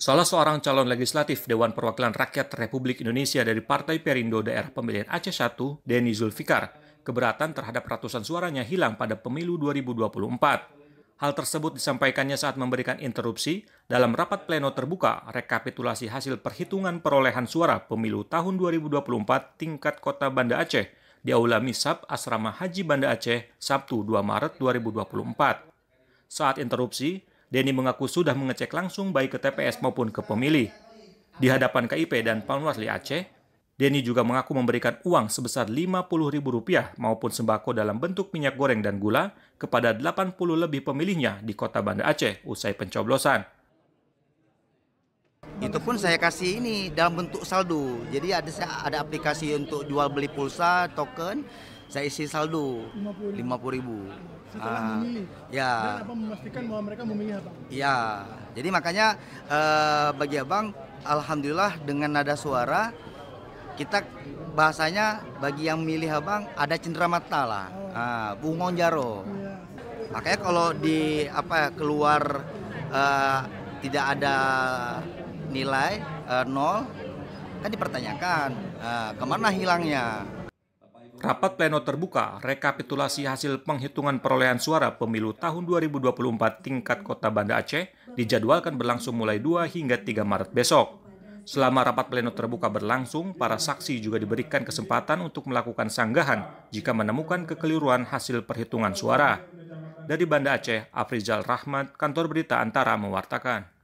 Salah seorang calon legislatif Dewan Perwakilan Rakyat Republik Indonesia dari Partai Perindo Daerah Pemilihan Aceh 1, Denny Zulfikar, keberatan terhadap ratusan suaranya hilang pada pemilu 2024. Hal tersebut disampaikannya saat memberikan interupsi dalam rapat pleno terbuka rekapitulasi hasil perhitungan perolehan suara pemilu tahun 2024 tingkat kota Banda Aceh di Aula Misab Asrama Haji Banda Aceh, Sabtu 2 Maret 2024. Saat interupsi, Denny mengaku sudah mengecek langsung baik ke TPS maupun ke pemilih. Di hadapan KIP dan Panwasli Aceh, Denny juga mengaku memberikan uang sebesar Rp50.000 maupun sembako dalam bentuk minyak goreng dan gula kepada 80 lebih pemilihnya di kota Banda Aceh usai pencoblosan itu pun saya kasih ini dalam bentuk saldo. Jadi ada ada aplikasi untuk jual beli pulsa, token saya isi saldo lima puluh ribu. Setelah ah, Ya. Dan apa memastikan bahwa mereka memilih apa? ya Jadi makanya eh, bagi abang, alhamdulillah dengan nada suara kita bahasanya bagi yang milih abang ada cendera mata lah, oh. ah, bungon jaro. Ya. Makanya kalau di apa keluar eh, tidak ada nilai eh, nol kan dipertanyakan eh, kemana hilangnya Rapat pleno terbuka rekapitulasi hasil penghitungan perolehan suara pemilu tahun 2024 tingkat Kota Banda Aceh dijadwalkan berlangsung mulai 2 hingga 3 Maret besok. Selama rapat pleno terbuka berlangsung, para saksi juga diberikan kesempatan untuk melakukan sanggahan jika menemukan kekeliruan hasil perhitungan suara. Dari Banda Aceh, Afrizal Rahmat, Kantor Berita Antara mewartakan.